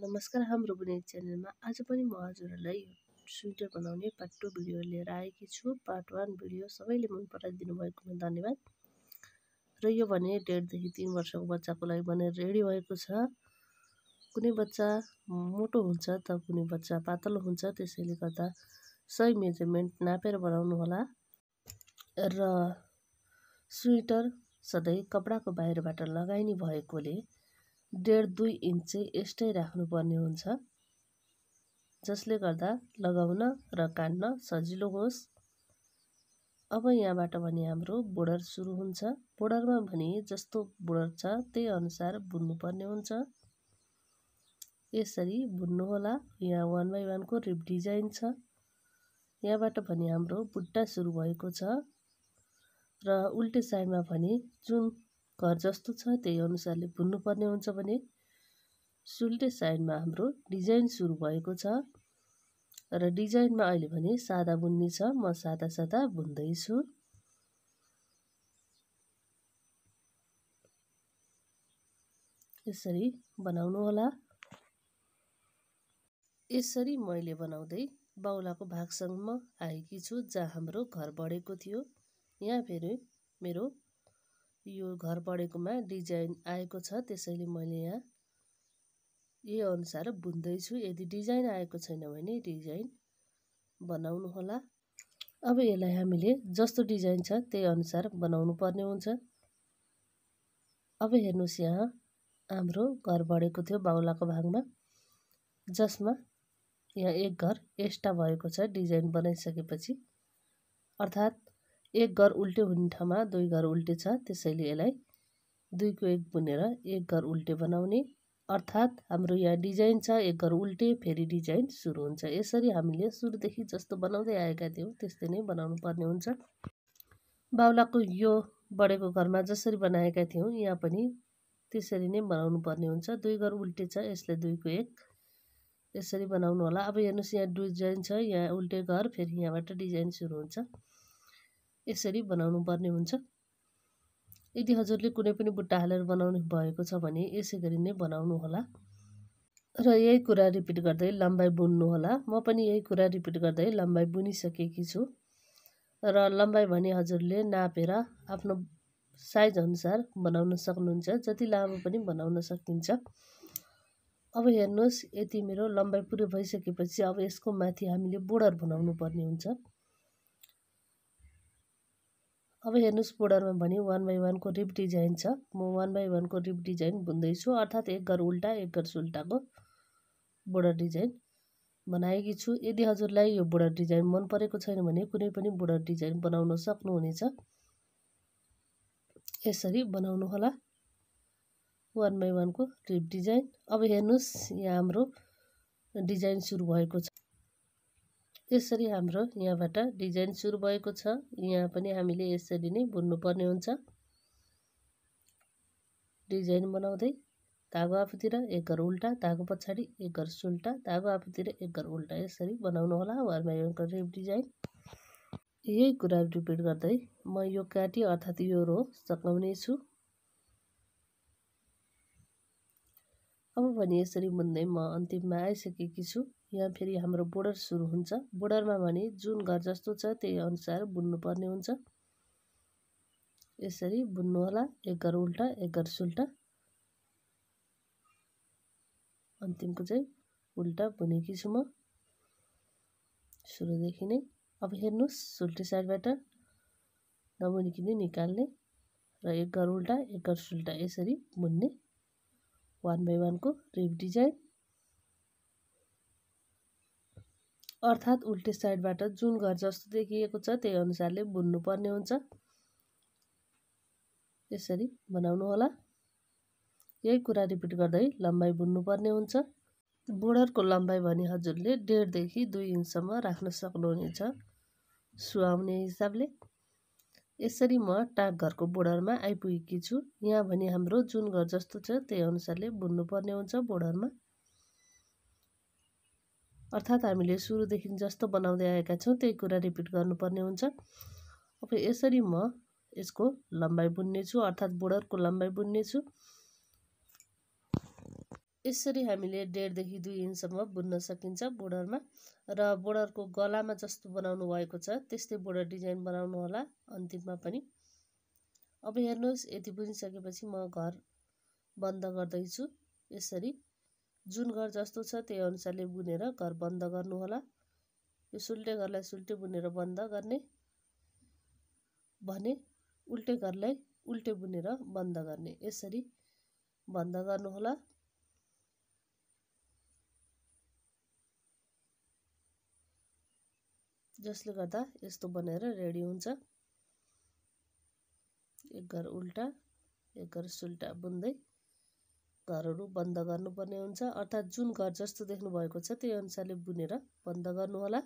नमस्कार हाम्रो बुनियाद च्यानलमा आज पनि म हजुरहरूलाई स्वेटर बनाउने पार्ट टू भिडियो लिएर आएकी छु पार्ट वान भिडियो सबैले मन पराइदिनु भएकोमा धन्यवाद र यो भने डेढदेखि तिन वर्षको बच्चाको लागि भने रेडी भएको छ कुनै बच्चा मोटो हुन्छ त कुनै बच्चा पातलो हुन्छ त्यसैले गर्दा सही मेजरमेन्ट नापेर बनाउनु होला र स्वेटर सधैँ कपडाको बाहिरबाट लगाइने भएकोले डेढ दुई इन्च चाहिँ यस्तै राख्नुपर्ने हुन्छ जसले गर्दा लगाउन र काट्न सजिलो होस् अब यहाँबाट भने हाम्रो बोर्डर सुरु हुन्छ बोर्डरमा भने जस्तो बोर्डर छ त्यही अनुसार बुन्नुपर्ने हुन्छ यसरी बुन्नुहोला यहाँ वान बाई वानको रिप डिजाइन छ यहाँबाट भने हाम्रो बुट्टा सुरु भएको छ र उल्टे साइडमा भने जुन घर जस्तो छ त्यही अनुसारले बुन्नुपर्ने हुन्छ भने सुल्टे साइडमा हाम्रो डिजाइन सुरु भएको छ र डिजाइनमा अहिले भने सादा बुन्ने छ म सादा सादा बुन्दैछु यसरी होला यसरी मैले बनाउँदै बाउलाको भागसम्म आएकी छु जहाँ हाम्रो घर बढेको थियो यहाँ फेरि मेरो यो घर बढेकोमा डिजाइन आएको छ त्यसैले मैले यहाँ यही अनुसार बुन्दैछु यदि डिजाइन आएको छैन भने डिजाइन बनाउनु होला अब यसलाई हामीले जस्तो डिजाइन छ त्यही अनुसार बनाउनु पर्ने हुन्छ अब हेर्नुहोस् यहाँ हाम्रो घर बढेको थियो बाहुलाको भागमा जसमा यहाँ एक घर एस्टा भएको छ डिजाइन बनाइसकेपछि अर्थात् एक घर उल्टे हुने ठाउँमा दुई घर उल्टे छ त्यसैले यसलाई दुईको एक बुनेर एक घर उल्टे बनाउने अर्थात् हाम्रो यहाँ डिजाइन छ एक घर उल्टे फेरि डिजाइन सुरु हुन्छ यसरी हामीले सुरुदेखि जस्तो बनाउँदै आएका थियौँ त्यस्तै नै बनाउनु पर्ने हुन्छ बाहुलाको यो बढेको घरमा जसरी बनाएका थियौँ यहाँ पनि त्यसरी नै बनाउनु पर्ने हुन्छ दुई घर उल्टे छ यसले दुईको एक यसरी बनाउनु होला अब हेर्नुहोस् यहाँ डिजाइन छ यहाँ उल्टे घर फेरि यहाँबाट डिजाइन सुरु हुन्छ यसरी बनाउनु पर्ने हुन्छ यदि हजुरले कुनै पनि बुट्टा हालेर बनाउनु भएको छ भने यसै गरी नै होला र यही कुरा रिपिट गर्दै लम्बाइ होला म पनि यही कुरा रिपिट गर्दै लम्बाइ बुनिसकेकी छु र लम्बाइ भने हजुरले नापेर आफ्नो साइज अनुसार बनाउन सक्नुहुन्छ जति लामो पनि बनाउन सकिन्छ अब हेर्नुहोस् यति मेरो लम्बाइ पुरो भइसकेपछि अब यसको माथि हामीले बोर्डर बनाउनु पर्ने हुन्छ अब हेर्नुहोस् बोर्डरमा भने वान बाई वानको रिप डिजाइन छ म वान बाई वानको रिप डिजाइन बुन्दैछु अर्थात् एक घर उल्टा एक घर सुल्टाको बोर्डर डिजाइन बनाएकी छु यदि हजुरलाई यो बोर्डर डिजाइन मन परेको छैन भने कुनै पनि बोर्डर डिजाइन बनाउन सक्नुहुनेछ यसरी बनाउनुहोला वान बाई वानको रिप डिजाइन अब हेर्नुहोस् यहाँ हाम्रो डिजाइन सुरु भएको छ यसरी हाम्रो यहाँबाट डिजाइन सुरु भएको छ यहाँ पनि हामीले यसरी नै बुन्नुपर्ने हुन्छ डिजाइन बनाउँदै धागो आफूतिर एक घर उल्टा धागो पछाडि एक घर सुल्टा धागो आफूतिर एक घर उल्टा यसरी होला घरमा एउटा रेप डिजाइन यही कुरा रिपिट गर्दै म यो काटी अर्थात् यो रो सघाउने छु अब भने यसरी बुन्दै म अन्तिममा आइसकेकी छु यहाँ फेरि हाम्रो बोर्डर सुरु हुन्छ बोर्डरमा भने जुन घर जस्तो छ त्यही अनुसार बुन्नुपर्ने हुन्छ यसरी बुन्नु होला एक घर उल्टा एक घर सुल्टा अन्तिमको चाहिँ उल्टा बुनेकी छु म सुरुदेखि नै अब हेर्नुहोस् सुल्टे साइडबाट नबुनिकन निकाल्ने र एक घर उल्टा एक घर सुल्टा यसरी बुन्ने वान बाई वानको रिप डिजाइन अर्थात् उल्टे साइडबाट जुन घर जस्तो देखिएको छ त्यही अनुसारले बुन्नुपर्ने हुन्छ यसरी बनाउनु होला यही कुरा रिपिट गर्दै लम्बाइ बुन्नुपर्ने हुन्छ बोर्डरको लम्बाइ भने हजुरले डेढदेखि दुई इन्चसम्म राख्न सक्नुहुनेछ सुहाउने हिसाबले यसरी म टाग घरको बोर्डरमा आइपुगेकी छु यहाँ भने हाम्रो जुन घर जस्तो छ त्यही अनुसारले बुन्नुपर्ने हुन्छ बोर्डरमा अर्थात् हामीले सुरुदेखि जस्तो बनाउँदै आएका छौँ त्यही कुरा रिपिट गर्नुपर्ने हुन्छ अब यसरी म यसको लम्बाइ बुन्नेछु अर्थात् बोर्डरको लम्बाइ बुन्नेछु यसरी हामीले डेढदेखि दुई इन्चसम्म बुन्न सकिन्छ बोर्डरमा र बोर्डरको गलामा जस्तो बनाउनु भएको छ त्यस्तै बोर्डर डिजाइन बनाउनु होला अन्तिममा पनि अब हेर्नुहोस् यति बुनिसकेपछि म घर बन्द गर्दैछु यसरी जुन घर जस्तो छ त्यही अनुसारले बुनेर घर बन्द गर्नुहोला यो सुल्टे घरलाई सुल्टे बुनेर बन्द गर्ने भने उल्टे घरलाई उल्टे बुनेर बन्द गर्ने यसरी बन्द गर्नुहोला जसले गर्दा यस्तो बनेर रेडी हुन्छ एक घर उल्टा एक घर सुल्टा बुन्दै घरहरू बन्द गर्नुपर्ने हुन्छ अर्थात् जुन घर जस्तो देख्नुभएको छ त्यही अनुसारले बुनेर बन्द गर्नुहोला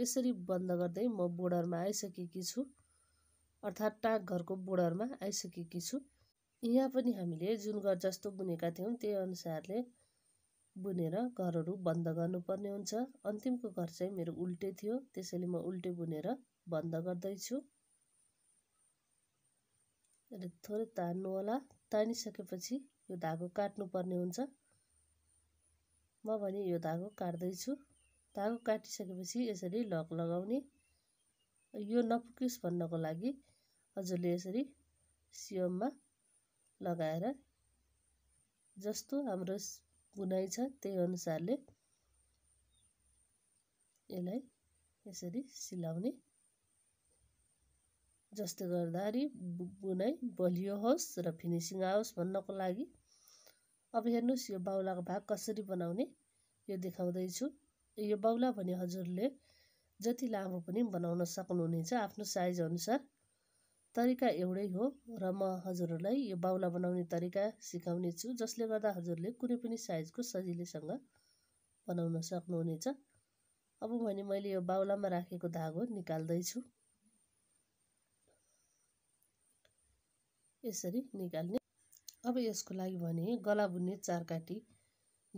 यसरी बन्द गर्दै म बोर्डरमा आइसकेकी छु अर्थात् टाक घरको बोर्डरमा आइसकेकी छु यहाँ पनि हामीले जुन घर जस्तो बुनेका थियौँ त्यही अनुसारले बुनेर घरहरू बन्द गर्नुपर्ने हुन्छ अन्तिमको घर चाहिँ मेरो उल्टे थियो त्यसैले म उल्टे बुनेर बन्द गर्दैछु थोरै तान्नुहोला तानिसकेपछि यो धागो काट्नुपर्ने हुन्छ म भने यो धागो काट्दैछु धागो काटिसकेपछि यसरी लक लगाउने यो नपुकियोस् भन्नको लागि हजुरले यसरी सियोममा लगाएर जस्तो हाम्रो बुनाइ छ त्यही अनुसारले यसलाई यसरी सिलाउने जस्तो गर्दाखेरि बुनाइ बलियो होस् र फिनिसिङ आओस् भन्नको लागि अब हेर्नुहोस् यो बाहुलाको भाग कसरी बनाउने यो देखाउँदैछु यो बाहुला भने हजुरले जति लामो पनि बनाउन सक्नुहुनेछ आफ्नो साइज अनुसार तरिका एउटै हो र म हजुरहरूलाई यो बाहुला बनाउने तरिका सिकाउने छु जसले गर्दा हजुरले कुनै पनि साइजको सजिलैसँग बनाउन सक्नुहुनेछ अब भने मैले यो बाहुलामा राखेको धागो निकाल्दैछु यसरी निकाल्ने अब यसको लागि भने गला बुन्ने चारकाटी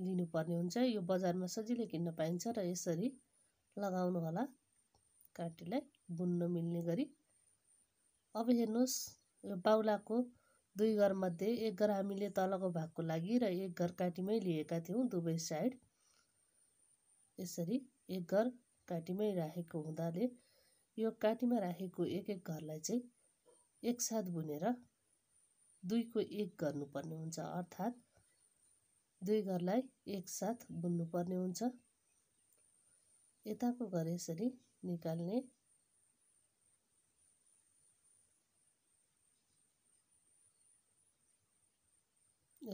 लिनुपर्ने हुन्छ यो बजारमा सजिलै किन्न पाइन्छ र यसरी लगाउनु होला काटीलाई बुन्न मिल्ने गरी अब हेर्नुहोस् यो बाहुलाको दुई घरमध्ये एक घर हामीले तलको भागको लागि र एक घर काटीमै लिएका थियौँ दुवै साइड यसरी एक घर काटीमै राखेको हुँदाले यो काटीमा राखेको एक एक घरलाई चाहिँ एकसाथ बुनेर दुईको एक गर्नुपर्ने हुन्छ अर्थात् दुई घरलाई एकसाथ बुन्नुपर्ने हुन्छ यताको घर यसरी निकाल्ने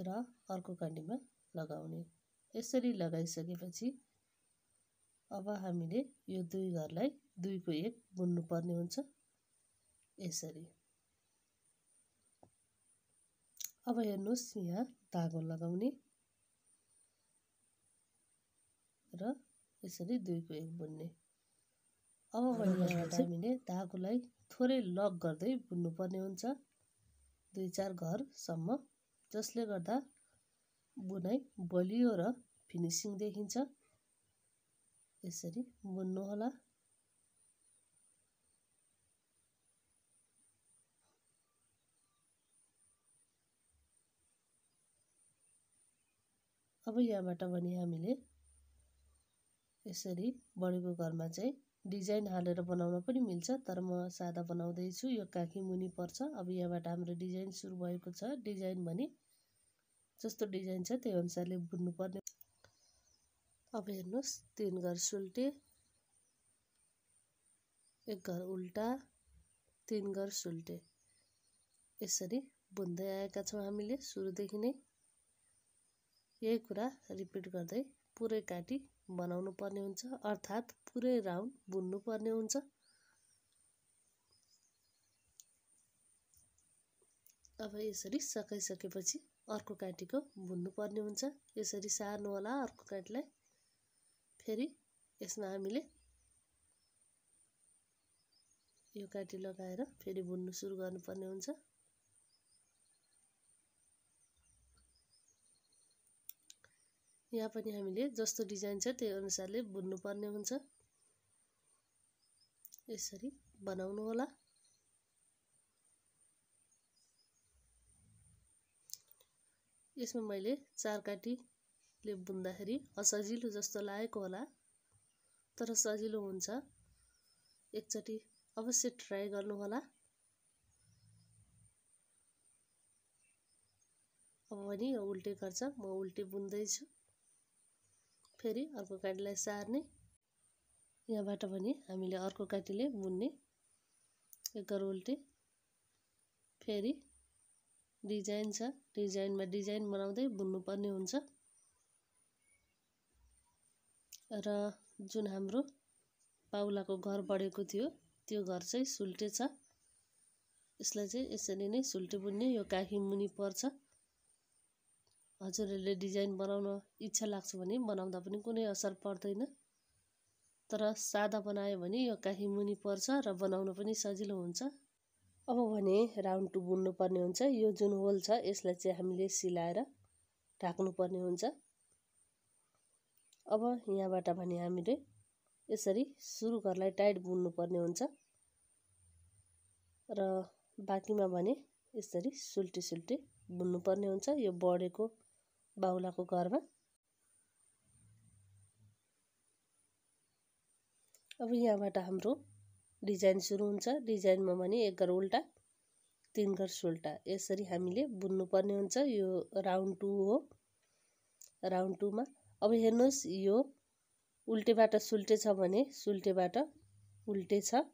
र अर्को कान्डीमा लगाउने यसरी लगाइसकेपछि अब हामीले यो दुई घरलाई दुईको एक बुन्नुपर्ने हुन्छ यसरी अब हेर्नुहोस् यहाँ धागो लगाउने र यसरी दुईको एक बुन्ने अब हामीले धागोलाई थोरै लक गर्दै बुन्नुपर्ने हुन्छ दुई चार घरसम्म जसले गर्दा बुनाइ बलियो र फिनिसिङ देखिन्छ यसरी बुन्नुहोला अब यहाँबाट पनि हामीले यसरी बढेको घरमा चाहिँ डिजाइन हालेर बनाउन पनि मिल्छ तर म सादा बनाउँदैछु यो काखी मुनि पर्छ अब यहाँबाट हाम्रो डिजाइन सुरु भएको छ डिजाइन भने जस्तो डिजाइन छ त्यही अनुसारले बुन्नुपर्ने अब हेर्नुहोस् तिन घर सुल्टे एक घर उल्टा तिन घर सुल्टे यसरी बुन्दै आएका छौँ हामीले सुरुदेखि नै यही कुरा रिपिट गर्दै पुरै काटी बनाउनु पर्ने हुन्छ अर्थात् पुरै राउन्ड बुन्नु पर्ने हुन्छ अब यसरी सकाइसकेपछि अर्को काँटीको पर्ने हुन्छ यसरी सार्नु होला अर्को काँटीलाई फेरि यसमा हामीले यो काँटी लगाएर फेरि भुन्नु सुरु गर्नुपर्ने हुन्छ यहाँ पनि हामीले जस्तो डिजाइन छ त्यही अनुसारले बुन्नुपर्ने हुन्छ यसरी बनाउनु होला यसमा मैले चार काटीले बुन्दाखेरि असजिलो जस्तो लागेको होला तर सजिलो हुन्छ एकचोटि अवश्य ट्राई गर्नुहोला अब पनि उल्टे गर्छ म उल्टे बुन्दैछु फेरि अर्को काँटीलाई सार्ने यहाँबाट पनि हामीले अर्को काँटीले बुन्ने एकर उल्टे फेरि डिजाइन छ डिजाइनमा डिजाइन बनाउँदै बुन्नुपर्ने हुन्छ र जुन हाम्रो पाउलाको घर बढेको थियो त्यो घर चाहिँ सुल्टे छ यसलाई चाहिँ यसरी नै सुल्टे बुन्ने यो काखी मुनि पर्छ हजुरहरूले डिजाइन बनाउन इच्छा लाग्छ भने बनाउँदा पनि कुनै असर पर्दैन तर सादा बनायो भने यो काखी मुनि पर्छ र बनाउन पनि सजिलो हुन्छ अब भने राउन्ड टु बुन्नुपर्ने हुन्छ यो जुन होल छ यसलाई चाहिँ हामीले सिलाएर ढाक्नुपर्ने हुन्छ अब यहाँबाट भने हामीले यसरी सुरु घरलाई टाइट बुन्नुपर्ने हुन्छ र बाँकीमा भने यसरी सुल्टी सुल्टी बुन्नुपर्ने हुन्छ यो बढेको बाहुलाको घरमा अब यहाँबाट हाम्रो डिजाइन सुरु हुन्छ डिजाइनमा भने एक घर उल्टा तिन घर सुल्टा यसरी हामीले बुन्नुपर्ने हुन्छ यो राउन्ड टू हो राउन्ड टूमा अब हेर्नुहोस् यो उल्टेबाट सुल्टे छ भने सुल्टेबाट उल्टे छ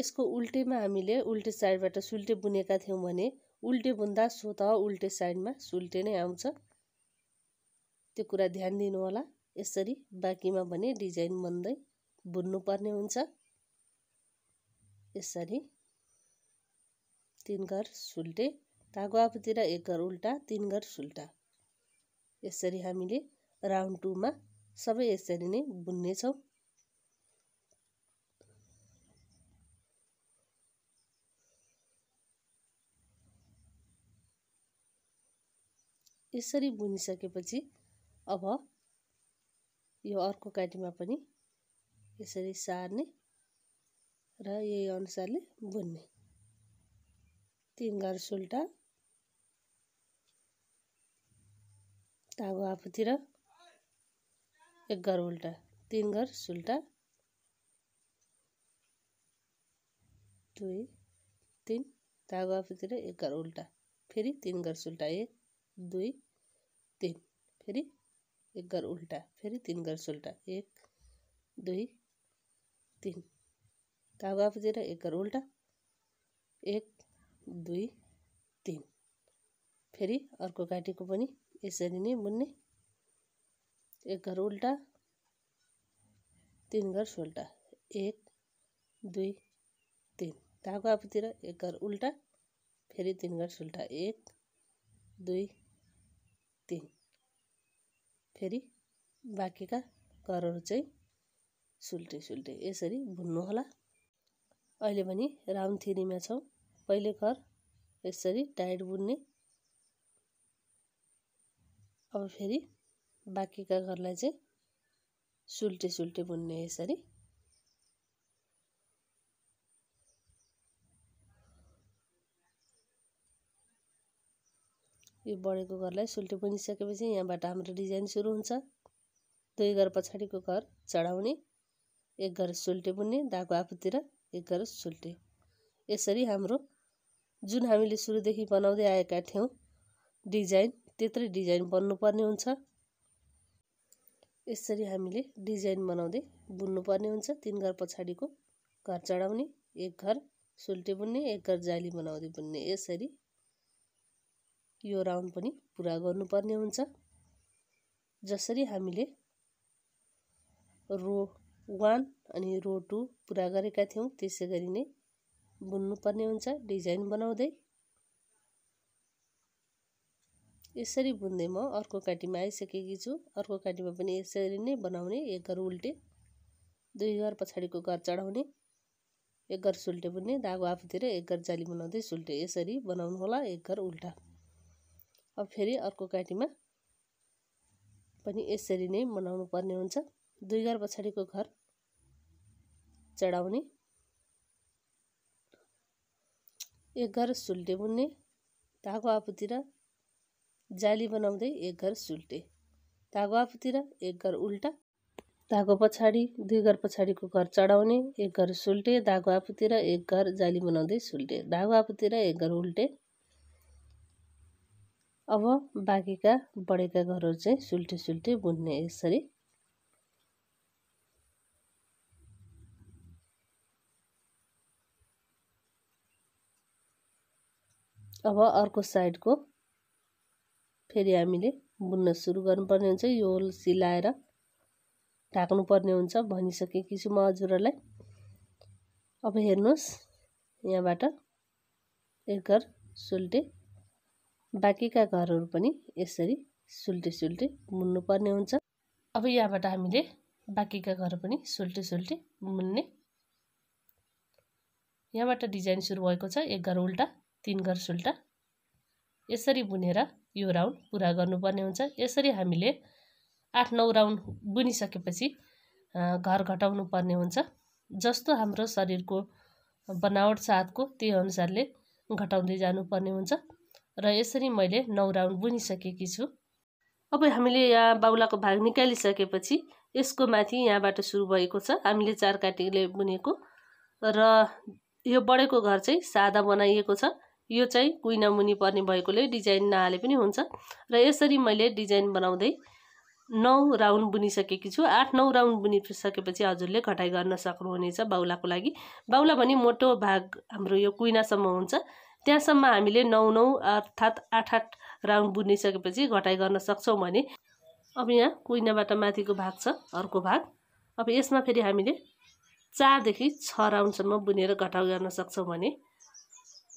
यसको उल्टेमा हामीले उल्टे साइडबाट सुल्टे बुनेका थियौँ भने उल्टे बुन्दा स्वत उल्टे साइडमा सुल्टे नै आउँछ त्यो कुरा ध्यान दिनु होला यसरी बाँकीमा भने डिजाइन बन्दै बुन्नुपर्ने हुन्छ यसरी तिन घर सुल्टे आफूतिर एक घर उल्टा तिन घर सुल्टा यसरी हामीले राउन्ड टूमा सबै यसरी नै बुन्नेछौँ यसरी बुनिसकेपछि अब यो अर्को काटीमा पनि यसरी सार्ने र यही अनुसारले बुन्ने तिन घर सुल्टा धागो आफूतिर एक घर उल्टा तिन घर सुल्टा दुई तिन धागो आफूतिर एक घर उल्टा फेरि तिन घर सुल्टा एक दुई तीन फिर एक घर उल्टा फिर तीन घर उल्टा एक दुई तीन का हुआ आप एक घर उल्टा एक दुई तीन फेरि अर्क घाटी को यसरी नहीं बुन्ने एक घर उल्टा तीन घर सोल्टा एक दुई तिन धागो आफूतिर एक घर उल्टा फेरि तीन घर सुल्टा एक दुई तिन फेरि बाँकीका घरहरू चाहिँ सुल्टे सुल्टे यसरी बुन्नुहोला अहिले पनि राउन्ड थ्रीमा छौँ पहिले घर यसरी टाइट बुन्ने अब फेरि बाँकीका घरलाई चाहिँ सुल्टे सुल्टे बुन्ने यसरी यो बढेको घरलाई सुल्टे बुनिसकेपछि यहाँबाट हाम्रो डिजाइन सुरु हुन्छ दुई घर पछाडिको घर चढाउने एक घर सुल्टे बुन्ने धागो आफूतिर एक घर सुल्टे यसरी हाम्रो जुन हामीले सुरुदेखि बनाउँदै आएका थियौँ डिजाइन त्यत्रै डिजाइन बन्नुपर्ने हुन्छ यसरी हामीले डिजाइन बनाउँदै बुन्नुपर्ने हुन्छ तिन घर पछाडिको घर चढाउने एक घर सुल्टे बुन्ने एक घर जाली बनाउँदै बुन्ने यसरी यो राउन्ड पनि पुरा गर्नुपर्ने हुन्छ जसरी हामीले रो वान अनि रो टू पुरा गरेका थियौँ त्यसै गरी नै बुन्नुपर्ने हुन्छ डिजाइन बनाउँदै यसरी बुन्दै म अर्को काँटीमा आइसकेकी छु अर्को काँटीमा पनि यसरी नै बनाउने एक घर उल्टे दुई घर पछाडिको घर चढाउने एक घर सुल्टे बुन्ने धागो आफूतिर एक घर जाली बनाउँदै सुल्टे यसरी बनाउनु होला एक घर उल्टा अब फेरि अर्को काँटीमा पनि यसरी नै मनाउनु पर्ने हुन्छ दुई घर पछाडिको घर चढाउने एक घर सुल्टे बुन्ने धागो आफूतिर जाली बनाउँदै एक घर सुल्टे धागो आफूतिर एक घर उल्टा धागो पछाडि दुई घर पछाडिको घर चढाउने एक घर सुल्टे धागो आफूतिर एक घर जाली बनाउँदै सुल्टे धागो आफूतिर एक घर उल्टे अब बाँकीका बढेका घरहरू चाहिँ सुल्टी सुल्टी बुन्ने यसरी अब अर्को साइडको फेरि हामीले बुन्न सुरु गर्नुपर्ने हुन्छ यो सिलाएर ढाक्नुपर्ने हुन्छ भनिसकेकी छु म हजुरहरूलाई अब हेर्नुहोस् यहाँबाट एक घर सुल्टे बाँकीका घरहरू पनि यसरी सुल्टे सुल्टे मुन्नुपर्ने हुन्छ अब यहाँबाट हामीले बाँकीका घर पनि सुल्टे सुल्टे मुन्ने यहाँबाट डिजाइन सुरु भएको छ एक घर उल्टा तिन घर सुल्टा यसरी बुनेर यो राउन्ड पुरा गर्नुपर्ने हुन्छ यसरी हामीले आठ नौ राउन्ड बुनिसकेपछि घर घटाउनु पर्ने हुन्छ जस्तो हाम्रो शरीरको बनावट साथको त्यही अनुसारले घटाउँदै जानुपर्ने हुन्छ र यसरी मैले नौ राउन्ड बुनिसकेकी छु अब हामीले यहाँ बाहुलाको भाग निकालिसकेपछि यसको माथि यहाँबाट सुरु भएको छ हामीले चार काटीले बुनेको र यो बढेको घर चाहिँ सादा बनाइएको छ यो चाहिँ कुइना मुनि पर्ने भएकोले डिजाइन नहाले पनि हुन्छ र यसरी मैले डिजाइन बनाउँदै नौ राउन्ड बुनिसकेकी छु आठ नौ राउन्ड बुनिसकेपछि हजुरले घटाइ गर्न सक्नुहुनेछ बाहुलाको लागि बाहुला भने मोटो भाग हाम्रो यो कुइनासम्म हुन्छ त्यहाँसम्म हामीले नौ नौ अर्थात् आठ आठ राउन्ड बुनिसकेपछि घटाइ गर्न सक्छौँ भने अब यहाँ कुइनाबाट माथिको भाग छ अर्को भाग अब यसमा फेरि हामीले चारदेखि छ राउन्डसम्म बुनेर घटाउ गर्न सक्छौँ भने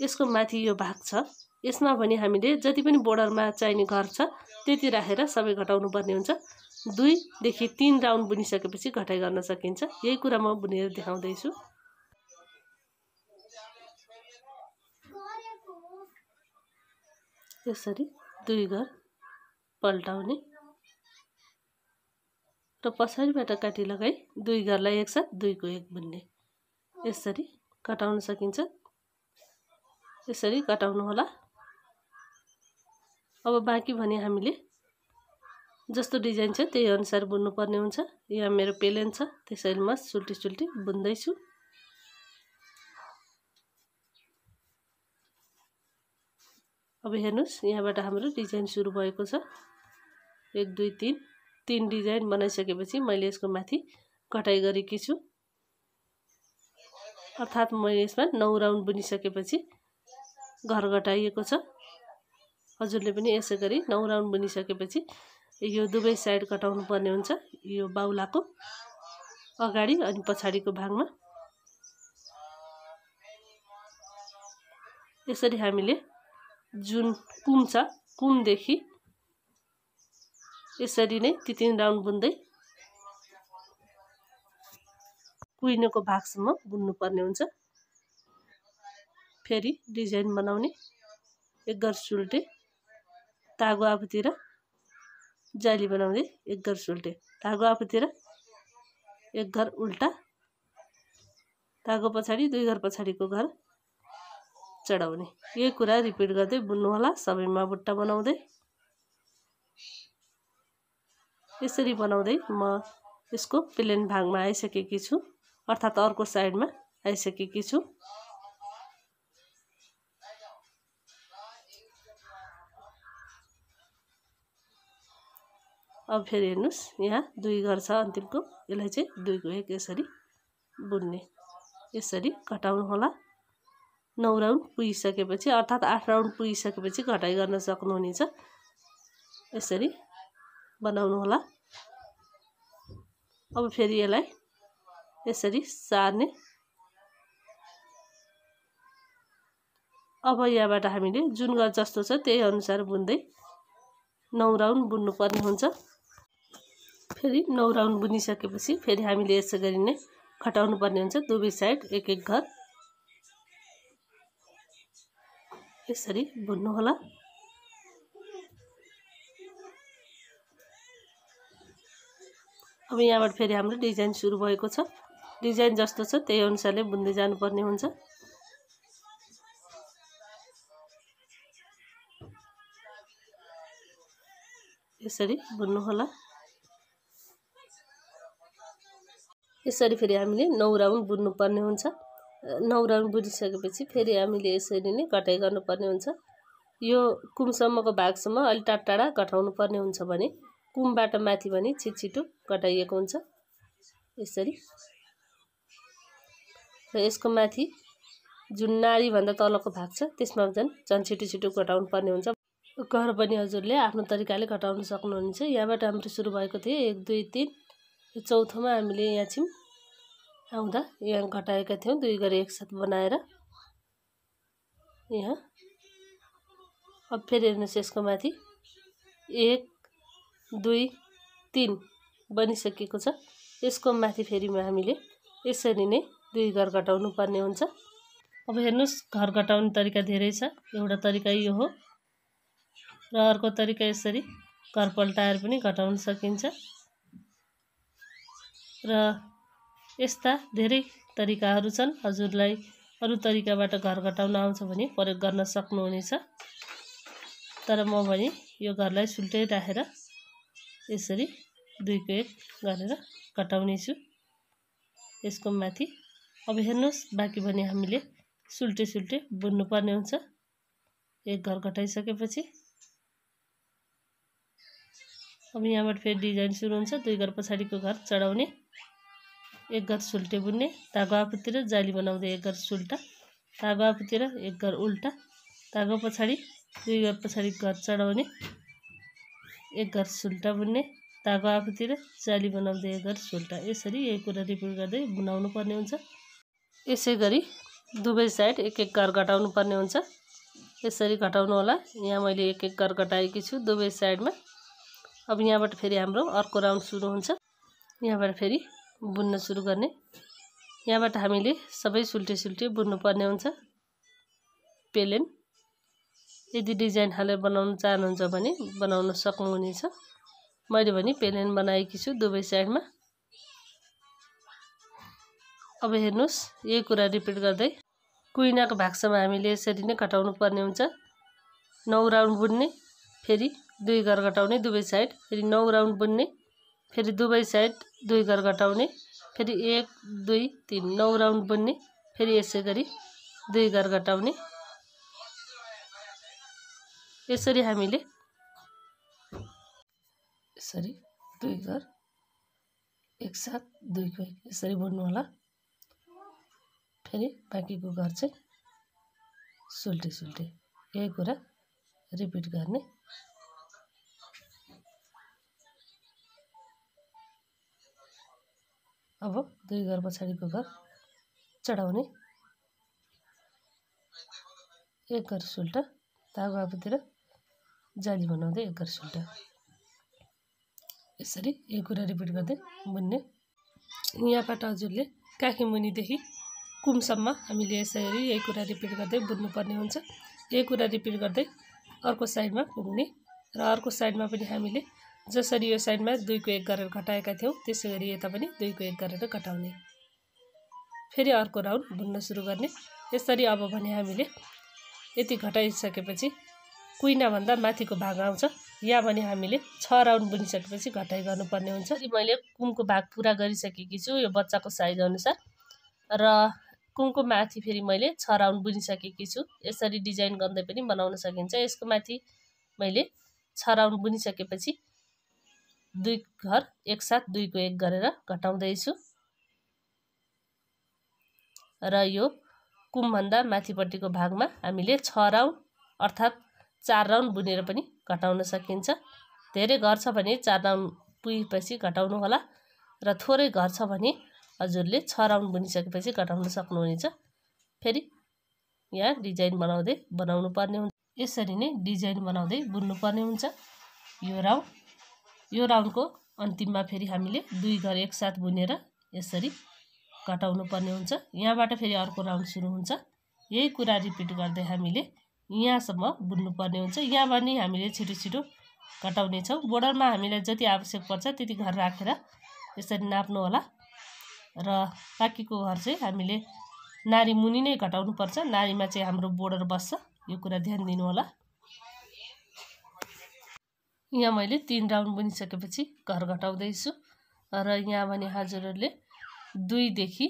यसको माथि यो भाग छ यसमा भने हामीले जति पनि बोर्डरमा चाहिने घर छ त्यति राखेर सबै घटाउनु पर्ने हुन्छ दुईदेखि तिन राउन्ड बुनिसकेपछि घटाइ गर्न सकिन्छ यही कुरा म बुनेर देखाउँदैछु यसरी दुई घर पल्टाउने र पछाडिबाट काटी लगाई दुई घरलाई एकसाथ दुईको एक बुन्ने यसरी कटाउन सकिन्छ यसरी कटाउनु होला अब बाँकी भने हामीले जस्तो डिजाइन छ त्यही अनुसार बुन्नुपर्ने हुन्छ यहाँ मेरो पेलेन छ त्यसैले म सुल्टी सुल्टी बुन्दैछु अब हेर्नुहोस् यहाँबाट हाम्रो डिजाइन सुरु भएको छ एक दुई तिन तिन डिजाइन बनाइसकेपछि मैले यसको माथि कटाइ गरेकी छु अर्थात् मैले यसमा नौ राउन्ड बुनिसकेपछि घर घटाइएको छ हजुरले पनि यसै गरी नौ राउन्ड बुनिसकेपछि यो दुवै साइड कटाउनु पर्ने हुन्छ यो बाहुलाको अगाडि अनि पछाडिको भागमा यसरी हामीले जुन कुम छ कुमदेखि यसरी नै ती तिन राउन्ड बुन्दै कुहिनेको भागसम्म बुन्नुपर्ने हुन्छ फेरि डिजाइन बनाउने घर सुल्टे तागो आफूतिर जाली बनाउँदै घर सुल्टे तागो आफूतिर एक घर उल्टा तागो पछाडि दुई घर पछाडिको घर चढाउने यही कुरा रिपिट गर्दै बुन्नुहोला सबैमा बुट्टा बनाउँदै यसरी बनाउँदै म यसको प्लेन भागमा आइसकेकी छु अर्थात् अर्को साइडमा आइसकेकी छु अब फेरि हेर्नुहोस् यहाँ दुई घर छ अन्तिमको यसलाई चाहिँ दुईको एक यसरी बुन्ने यसरी होला नौ राउन्ड पुगिसकेपछि अर्थात् आठ राउन्ड पुगिसकेपछि घटाइ गर्न सक्नुहुनेछ यसरी बनाउनु होला अब फेरि यसलाई यसरी सार्ने अब यहाँबाट हामीले जुन घर जस्तो छ त्यही अनुसार बुन्दै नौ राउन्ड बुन्नुपर्ने हुन्छ फेरि नौ राउन्ड बुनिसकेपछि फेरि हामीले यसै गरी नै खटाउनु पर्ने हुन्छ दुवै साइड एक एक घर यसरी होला अब यहाँबाट फेरि हाम्रो डिजाइन सुरु भएको छ डिजाइन जस्तो छ त्यही अनुसारले बुन्दै जानुपर्ने हुन्छ यसरी बुन्नुहोला यसरी फेरि हामीले नौ राउन्ड बुन्नुपर्ने हुन्छ नौ रङ बुझिसकेपछि फेरि हामीले यसरी नै घटाइ गर्नुपर्ने हुन्छ यो कुमसम्मको भागसम्म अलि टाढा टाढा घटाउनु पर्ने हुन्छ भने कुमबाट माथि भने छिट छिटो घटाइएको हुन्छ यसरी र यसको माथि जुन नारीभन्दा तलको भाग छ त्यसमा झन् झन् छिटो छिटो घटाउनु पर्ने हुन्छ घर पनि हजुरले आफ्नो तरिकाले घटाउन सक्नुहुन्छ यहाँबाट हाम्रो सुरु भएको थियो एक दुई तिन चौथोमा हामीले यहाँ छौँ आउँदा यहाँ घटाएका थियौँ दुई गरी एकसाथ बनाएर यहाँ अब फेरि हेर्नुहोस् यसको माथि एक दुई तिन बनिसकेको छ यसको माथि फेरि हामीले यसरी नै दुई घर घटाउनु पर्ने हुन्छ अब हेर्नुहोस् घर घटाउने तरिका धेरै छ एउटा तरिका यो हो र अर्को तरिका यसरी घर पल्टाएर पनि घटाउन सकिन्छ र यस्ता धेरै तरिकाहरू छन् हजुरलाई अरू तरिकाबाट घर घटाउन आउँछ भने प्रयोग गर्न सक्नुहुनेछ तर म भने यो घरलाई सुल्टै राखेर यसरी दुईको एक गरेर घटाउनेछु यसको माथि अब हेर्नुहोस् बाँकी भने हामीले सुल्टे सुल्टे बुन्नुपर्ने हुन्छ एक घर घटाइसकेपछि अब यहाँबाट फेरि डिजाइन सुरु हुन्छ दुई घर पछाडिको घर चढाउने एक घर सुल्टे बुन्ने तागो आफूतिर जाली बनाउँदै एक घर सुल्टा तागो आफूतिर एक घर उल्टा तागो पछाडि दुई घर पछाडि घर चढाउने एक घर सुल्टा बुन्ने तागो आफूतिर जाली बनाउँदै एक घर सुल्टा यसरी यही कुरा रिपिट गर्दै बुनाउनु पर्ने हुन्छ यसै गरी दुवै साइड एक एक घर घटाउनु पर्ने हुन्छ यसरी घटाउनु होला यहाँ मैले एक एक घर घटाएकी छु दुवै साइडमा अब यहाँबाट फेरि हाम्रो अर्को राउन्ड सुरु हुन्छ यहाँबाट फेरि बुन्न सुरु गर्ने यहाँबाट हामीले सबै सुल्टे सुल्टे बुन्नुपर्ने हुन्छ पेलेन यदि डिजाइन हालेर बनाउनु चाहनुहुन्छ भने बनाउन सक्नुहुनेछ मैले भने पेलेन बनाएकी छु दुवै साइडमा अब हेर्नुहोस् यही कुरा रिपिट गर्दै कुइनाको भागसम्म हामीले यसरी नै घटाउनु पर्ने हुन्छ नौ राउन्ड बुन्ने फेरि दुई घर घटाउने दुवै साइड फेरि नौ राउन्ड बुन्ने फेरि दुवै साइड दुई घर घटाउने फेरि एक दुई तिन नौ राउन्ड बुन्ने फेरि यसै गरी दुई घर घटाउने यसरी हामीले यसरी दुई घर साथ दुईको एक यसरी बुन्नु होला फेरि बाँकीको घर चाहिँ सुल्टे सुल्टे यही कुरा रिपिट गर्ने अब दुई घर पछाडिको घर चढाउने एक घर सुल्टा धागो आफूतिर जाली बनाउँदै एक घर सुल्टा यसरी यो कुरा रिपिट गर्दै बुन्ने यहाँबाट हजुरले काखी मुनिदेखि कुमसम्म हामीले यसरी यही कुरा रिपिट गर्दै बुन्नुपर्ने हुन्छ यही कुरा रिपिट गर्दै अर्को साइडमा पुग्ने र अर्को साइडमा पनि हामीले जसरी यो साइडमा दुईको एक गरेर घटाएका थियौँ त्यसै गरी यता पनि दुईको एक गरेर घटाउने फेरि अर्को राउन्ड बुन्न सुरु गर्ने यसरी अब भने हामीले यति घटाइसकेपछि कुइनाभन्दा माथिको भाग आउँछ या भने हामीले छ राउन्ड बुनिसकेपछि घटाइ गर्नुपर्ने हुन्छ मैले कुमको भाग पुरा गरिसकेकी छु यो बच्चाको साइज अनुसार र कुमको माथि फेरि मैले छ राउन्ड बुनिसकेकी छु यसरी डिजाइन गर्दै पनि बनाउन सकिन्छ यसको माथि मैले छ राउन्ड बुनिसकेपछि दुई घर एक एकसाथ दुईको एक गरेर घटाउँदैछु र यो कुमभन्दा माथिपट्टिको भागमा हामीले छ राउन्ड अर्थात् चार राउन्ड बुनेर पनि घटाउन सकिन्छ धेरै घर छ भने चार राउन्ड पुगेपछि घटाउनु होला र थोरै घर छ भने हजुरले छ राउन्ड बुनिसकेपछि घटाउन सक्नुहुनेछ फेरि यहाँ डिजाइन बनाउँदै बनाउनु पर्ने हुन्छ यसरी नै डिजाइन बनाउँदै बुन्नुपर्ने हुन्छ यो राउन्ड यो राउन्डको अन्तिममा फेरि हामीले दुई घर एकसाथ बुनेर यसरी कटाउनु पर्ने हुन्छ यहाँबाट फेरि अर्को राउन्ड सुरु हुन्छ यही कुरा रिपिट गर्दै हामीले यहाँसम्म बुन्नुपर्ने हुन्छ यहाँ पनि हामीले छिटो छिटो कटाउनेछौँ बोर्डरमा हामीलाई जति आवश्यक पर्छ त्यति घर राखेर यसरी नाप्नु होला र बाँकीको घर चाहिँ हामीले नारी मुनि नै घटाउनुपर्छ नारीमा चाहिँ हाम्रो बोर्डर बस्छ यो कुरा ध्यान दिनु होला यहाँ मैले तिन राउन्ड बुनिसकेपछि घर घटाउँदैछु र यहाँ भने हजुरहरूले दुईदेखि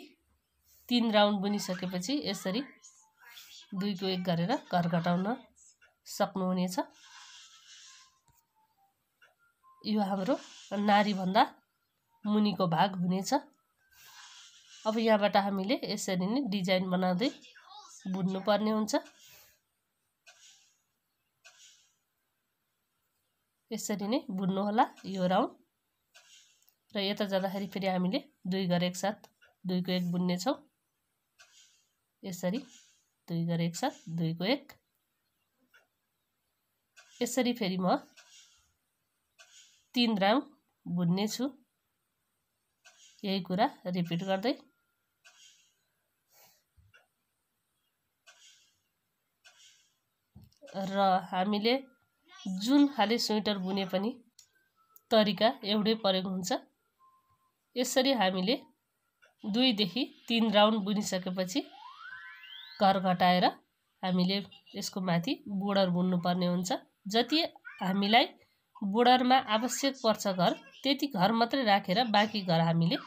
तिन राउन्ड बुनिसकेपछि यसरी दुईको एक गरेर घर घटाउन सक्नुहुनेछ यो हाम्रो नारीभन्दा मुनिको भाग हुनेछ अब यहाँबाट हामीले यसरी नै डिजाइन बनाउँदै बुन्नुपर्ने हुन्छ यसरी नै बुन्नुहोला यो राउन्ड र यता जाँदाखेरि फेरि हामीले दुई घर एकसाथ दुईको एक बुन्नेछौँ यसरी दुई घर एकसाथ दुईको एक यसरी फेरि म तिन राउन्ड बुन्नेछु यही कुरा रिपिट गर्दै र हामीले जुन खाले स्वेटर बुने पनि तरिका एउटै परेको हुन्छ यसरी हामीले दुईदेखि तिन राउन्ड बुनिसकेपछि घर घटाएर हामीले यसको माथि बोर्डर बुन्नुपर्ने हुन्छ जति हामीलाई बोर्डरमा आवश्यक पर्छ घर त्यति घर मात्रै राखेर रा, बाँकी घर हामीले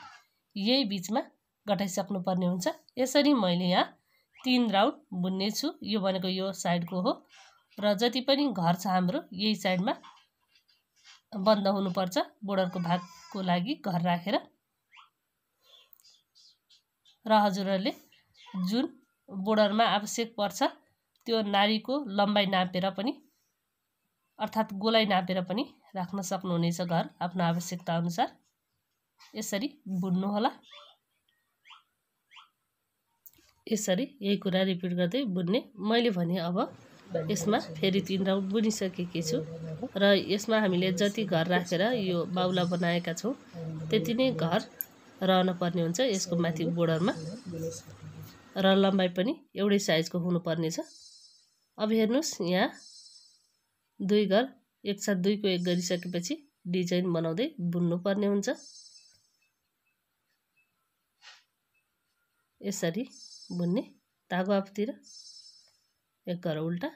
यही बिचमा घटाइसक्नुपर्ने हुन्छ यसरी मैले यहाँ तिन राउन्ड बुन्ने छु यो भनेको यो साइडको हो र जति पनि घर छ हाम्रो यही साइडमा बन्द हुनुपर्छ बोर्डरको भागको लागि घर राखेर र हजुरहरूले जुन बोर्डरमा आवश्यक पर्छ त्यो नारीको लम्बाइ नापेर पनि अर्थात् गोलाई नापेर पनि राख्न सक्नुहुनेछ घर आफ्नो आवश्यकता अनुसार यसरी बुन्नुहोला यसरी यही कुरा रिपिट गर्दै बुन्ने मैले भने अब यसमा फेरि तिन राउन्ड बुनिसकेकी छु र यसमा हामीले जति घर राखेर रा यो बाउला बनाएका छौँ त्यति नै घर रहन पर्ने हुन्छ यसको माथि बोर्डरमा र लम्बाइ पनि एउटै साइजको हुनुपर्नेछ अब हेर्नुहोस् यहाँ दुई घर एकसाथ दुईको एक गरिसकेपछि डिजाइन बनाउँदै बुन्नुपर्ने हुन्छ यसरी बुन्ने तागो आफतिर एक घर उल्टा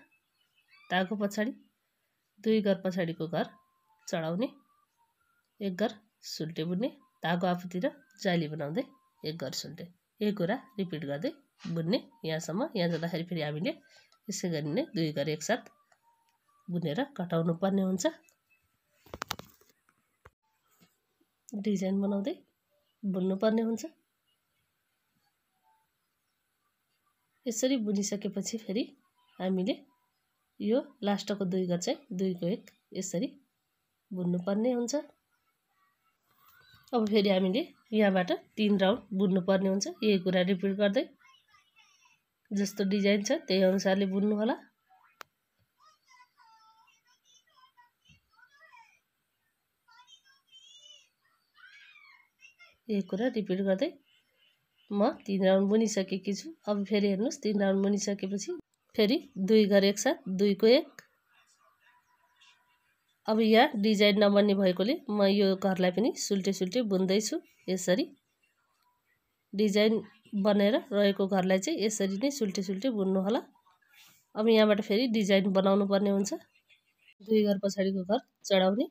धागो पछाडि दुई घर पछाडिको घर चढाउने एक घर सुल्टे बुन्ने धागो आफूतिर जाली बनाउँदै एक घर सुल्टे यही कुरा रिपिट गर्दै बुन्ने यहाँसम्म यहाँ जाँदाखेरि फेरि हामीले यसै गरी नै दुई घर एकसाथ बुनेर कटाउनु पर्ने हुन्छ डिजाइन बनाउँदै बुन्नुपर्ने हुन्छ यसरी बुनिसकेपछि फेरि हामीले यो लास्टको दुईको चाहिँ दुईको एक यसरी बुन्नुपर्ने हुन्छ अब फेरि हामीले यहाँबाट तिन राउन्ड बुन्नुपर्ने हुन्छ यही कुरा रिपिट गर्दै जस्तो डिजाइन छ त्यही अनुसारले बुन्नु होला यही कुरा रिपिट गर्दै म तिन राउन्ड बुनिसकेकी छु अब फेरि हेर्नुहोस् तिन राउन्ड बुनिसकेपछि फेरि दुई घर साथ दुईको एक अब यहाँ डिजाइन नबन्ने भएकोले म यो घरलाई पनि सुल्टे सुल्टे बुन्दैछु यसरी डिजाइन बनेर रहेको घरलाई चाहिँ यसरी नै सुल्टे सुल्टे बुन्नु होला अब यहाँबाट फेरि डिजाइन बनाउनु पर्ने हुन्छ दुई घर पछाडिको घर चढाउने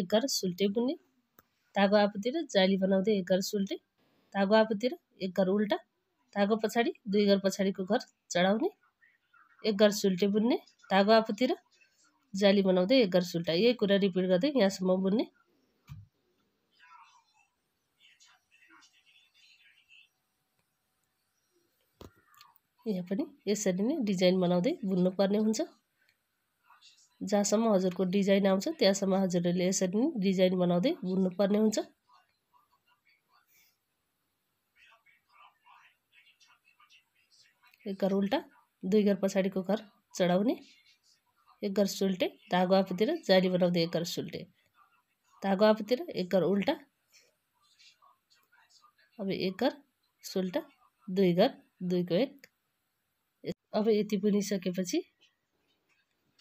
एक घर सुल्टे बुन्ने धागो आफूतिर जाली बनाउँदै एक घर सुल्टे धागो आफूतिर एक घर उल्टा धागो पछाडि दुई घर पछाडिको घर चढाउने एघार सुल्टे बुन्ने धागो आफूतिर जाली बनाउँदै एघार सुल्टा यही कुरा रिपिट गर्दै यहाँसम्म बुन्ने यहाँ पनि यसरी नै डिजाइन बनाउँदै बुन्नुपर्ने हुन्छ जहाँसम्म हजुरको डिजाइन आउँछ त्यहाँसम्म हजुरहरूले यसरी नै डिजाइन बनाउँदै बुन्नुपर्ने हुन्छ एघार उल्टा दुई घर पछाडिको घर चढाउने एक घर सुल्टे धागो आफूतिर जाली बनाउँदै एक घर सुल्टे धागो आफूतिर एक घर उल्टा अब एक घर सुल्टा दुई घर दुईको एक अब यति बुनिसकेपछि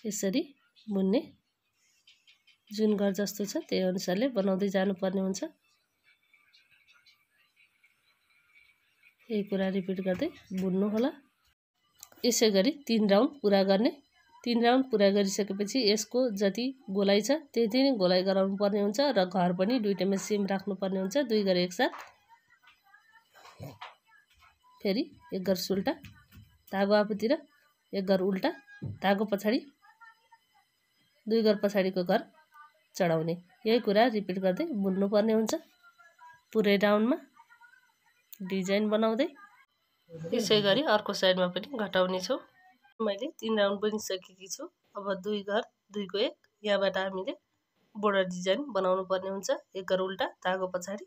यसरी बुन्ने जुन घर जस्तो छ त्यही अनुसारले बनाउँदै जानुपर्ने हुन्छ यही कुरा रिपिट गर्दै बुन्नु होला यसै गरी तिन राउन्ड पुरा गर्ने तिन राउन्ड पुरा गरिसकेपछि यसको जति गोलाइ छ त्यति नै गोलाइ गराउनु पर्ने हुन्छ र घर पनि दुइटामा सेम राख्नुपर्ने हुन्छ दुई गरी एकसाथ फेरि एक घर सुल्टा धागो आफूतिर एक घर उल्टा धागो पछाडि दुई घर पछाडिको घर चढाउने यही कुरा रिपिट गर्दै बुन्नुपर्ने हुन्छ पुरै राउन्डमा डिजाइन बनाउँदै त्यसै गरी अर्को साइडमा पनि घटाउने छौँ मैले तिन राउन्ड बनिसकेकी छु अब दुई घर दुईको एक यहाँबाट हामीले बोर्डर डिजाइन बनाउनु पर्ने हुन्छ एक घर उल्टा धागो पछाडि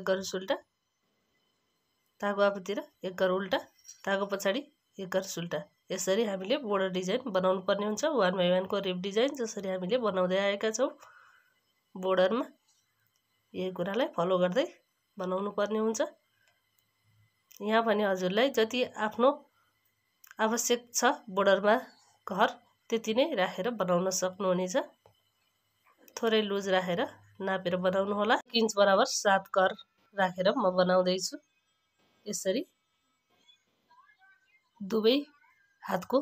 एक घर सुल्टा धागो आफूतिर एक घर उल्टा धागो पछाडि एक घर सुल्टा यसरी हामीले बोर्डर डिजाइन बनाउनु पर्ने हुन्छ वान बाई वानको रेप डिजाइन जसरी हामीले बनाउँदै आएका छौँ बोर्डरमा यही कुरालाई फलो गर्दै बनाउनु पर्ने हुन्छ यहाँ भने हजुरलाई जति आफ्नो आवश्यक छ बोर्डरमा घर त्यति नै राखेर बनाउन सक्नुहुनेछ थोरै लुज राखेर नापेर बनाउनु होला इन्च बराबर सात घर राखेर म बनाउँदैछु यसरी दुवै हातको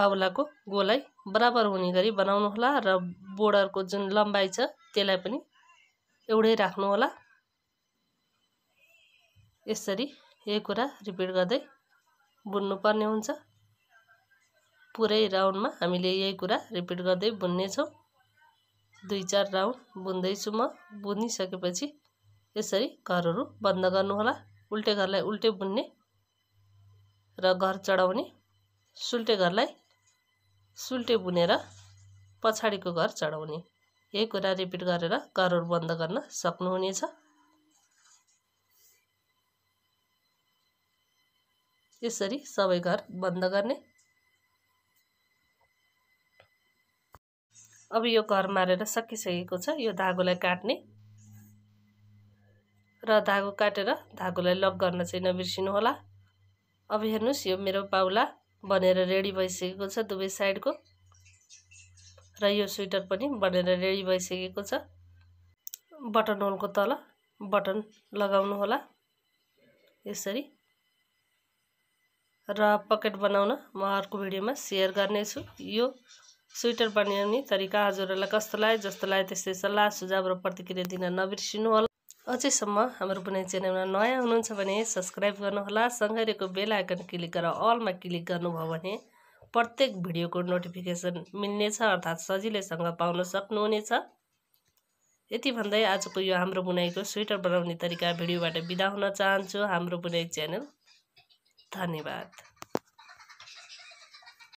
बाहुलाको गोलाई बराबर हुने गरी बनाउनु होला र बोर्डरको जुन लम्बाइ छ त्यसलाई पनि एउटै राख्नु होला यसरी यही कुरा रिपिट गर्दै बुन्नुपर्ने हुन्छ पुरै राउन्डमा हामीले यही कुरा रिपिट गर्दै बुन्नेछौँ दुई चार राउन्ड बुन्दैछु म बुनिसकेपछि यसरी घरहरू बन्द गर्नुहोला उल्टे घरलाई उल्टे बुन्ने र घर चढाउने सुल्टे घरलाई सुल्टे बुनेर पछाडिको घर चढाउने यही कुरा रिपिट गरेर घरहरू बन्द गर्न सक्नुहुनेछ यसरी सबै घर बन्द गर्ने अब यो घर मारेर सकिसकेको छ यो धागोलाई काट्ने र धागो काटेर धागोलाई लक गर्न चाहिँ नबिर्सिनु होला अब हेर्नुहोस् यो मेरो पाउला बनेर रेडी भइसकेको छ दुवै साइडको र यो स्वेटर पनि बनेर रेडी भइसकेको छ बटन होलको तल बटन लगाउनु होला यसरी र पकेट बनाउन म अर्को भिडियोमा सेयर गर्नेछु यो स्वेटर बनाउने तरिका हजुरहरूलाई कस्तो लाग्यो जस्तो लाग्यो त्यस्तै सल्लाह सुझाव र प्रतिक्रिया दिन नबिर्सिनु होला अझैसम्म हाम्रो बुनाइ च्यानलमा नयाँ हुनुहुन्छ भने सब्सक्राइब गर्नुहोला सँगैको बेल आइकन क्लिक गरेर अलमा क्लिक गर्नुभयो भने प्रत्येक भिडियोको नोटिफिकेसन मिल्नेछ अर्थात् सजिलैसँग पाउन सक्नुहुनेछ यति भन्दै आजको यो हाम्रो बुनाइको स्वेटर बनाउने तरिका भिडियोबाट बिदा हुन चाहन्छु हाम्रो बुनाइ च्यानल धन्यवाद